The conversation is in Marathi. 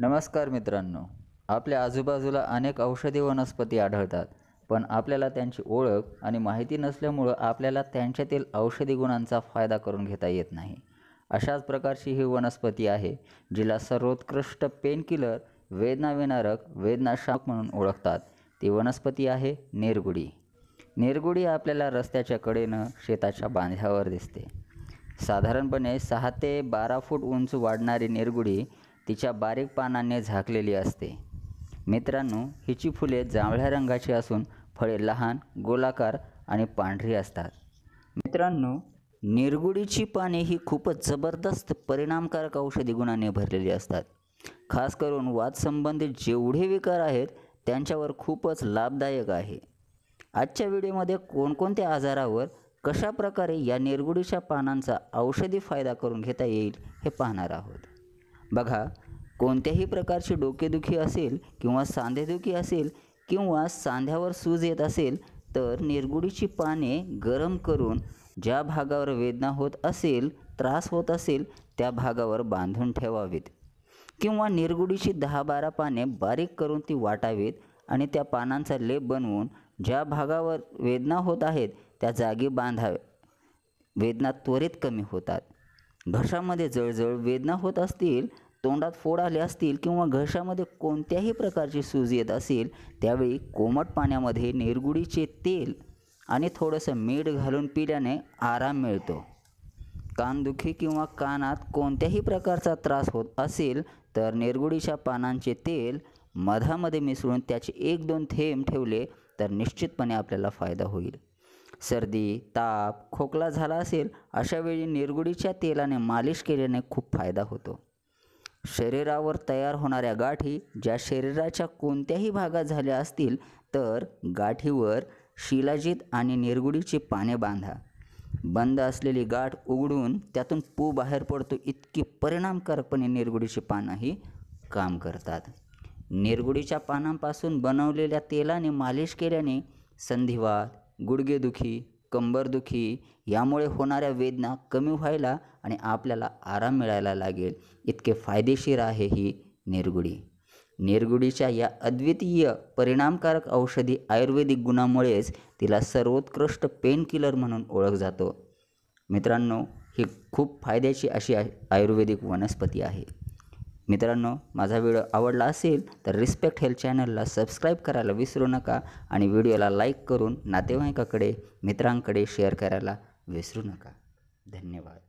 नमस्कार मित्रांनो आपल्या आजूबाजूला अनेक औषधी वनस्पती आढळतात पण आपल्याला त्यांची ओळख आणि माहिती नसल्यामुळं आपल्याला त्यांच्यातील औषधी गुणांचा फायदा करून घेता येत नाही अशाच प्रकारची ही वनस्पती आहे जिला सर्वोत्कृष्ट पेनकिलर वेदनाविनारक वेदनाशाक म्हणून ओळखतात ती वनस्पती आहे निरगुडी निरगुडी आपल्याला रस्त्याच्या कडेनं शेताच्या बांध्यावर दिसते साधारणपणे सहा ते बारा फूट उंच वाढणारी निरगुडी तिच्या बारीक पानांनी झाकलेली असते मित्रांनो हिची फुले जांभळ्या रंगाची असून फळे लहान गोलाकार आणि पांढरी असतात मित्रांनो निरगुडीची पाने ही खूपच जबरदस्त परिणामकारक औषधी गुणांनी भरलेली असतात खास करून वादसंबंधित जेवढे विकार आहेत त्यांच्यावर खूपच लाभदायक आहे आजच्या व्हिडिओमध्ये कोणकोणत्या आजारावर कशाप्रकारे या निरगुडीच्या पानांचा औषधी फायदा करून घेता येईल हे पाहणार आहोत बघा कोणत्याही प्रकारची डोकेदुखी असेल किंवा सांधेदुखी असेल किंवा सांध्यावर सूज येत असेल तर निरगुडीची पाने गरम करून ज्या भागावर वेदना होत असेल त्रास होत असेल त्या भागावर बांधून ठेवावीत किंवा निरगुडीची दहा बारा पाने बारीक करून ती वाटावीत आणि त्या पानांचा लेप बनवून ज्या भागावर वेदना होत आहेत त्या जागी बांधावे वेदना त्वरित कमी होतात घशामध्ये जळजळ वेदना होत असतील तोंडात फोड आले असतील किंवा घशामध्ये कोणत्याही प्रकारची सूज येत असेल त्यावेळी कोमट पाण्यामध्ये निरगुडीचे तेल आणि थोडंसं मीठ घालून पिल्याने आराम मिळतो कानदुखी किंवा कानात कोणत्याही प्रकारचा त्रास होत असेल तर निरगुडीच्या पानांचे तेल मधामध्ये मिसळून त्याचे एक दोन थेंब ठेवले तर निश्चितपणे आपल्याला फायदा होईल सर्दी ताप खोकला झाला असेल अशावेळी निरगुडीच्या तेलाने मालिश केल्याने खूप फायदा होतो शरीरावर तयार होणाऱ्या गाठी ज्या शरीराच्या कोणत्याही भागात झाल्या असतील तर गाठीवर शिलाजित आणि निरगुडीची पाने बांधा बंद असलेली गाठ उघडून त्यातून पू बाहेर पडतो इतकी परिणामकारकपणे निरगुडीची पानं ही काम करतात निरगुडीच्या पानांपासून बनवलेल्या तेलाने मालिश केल्याने संधिवात गुडघेदुखी कंबरदुखी यामुळे होणाऱ्या वेदना कमी व्हायला आणि आपल्याला आराम मिळायला लागेल इतके फायदेशीर आहे ही निरगुडी निरगुडीच्या या अद्वितीय परिणामकारक औषधी आयुर्वेदिक गुणामुळेच तिला सर्वोत्कृष्ट पेनकिलर म्हणून ओळख जातो मित्रांनो ही खूप फायद्याची अशी आयुर्वेदिक वनस्पती आहे मित्रांनो माझा व्हिडिओ आवडला असेल तर रिस्पेक्ट हेल्थ चॅनलला सबस्क्राईब करायला विसरू नका आणि व्हिडिओला लाईक करून नातेवाईकाकडे मित्रांकडे शेअर करायला विसरू नका धन्यवाद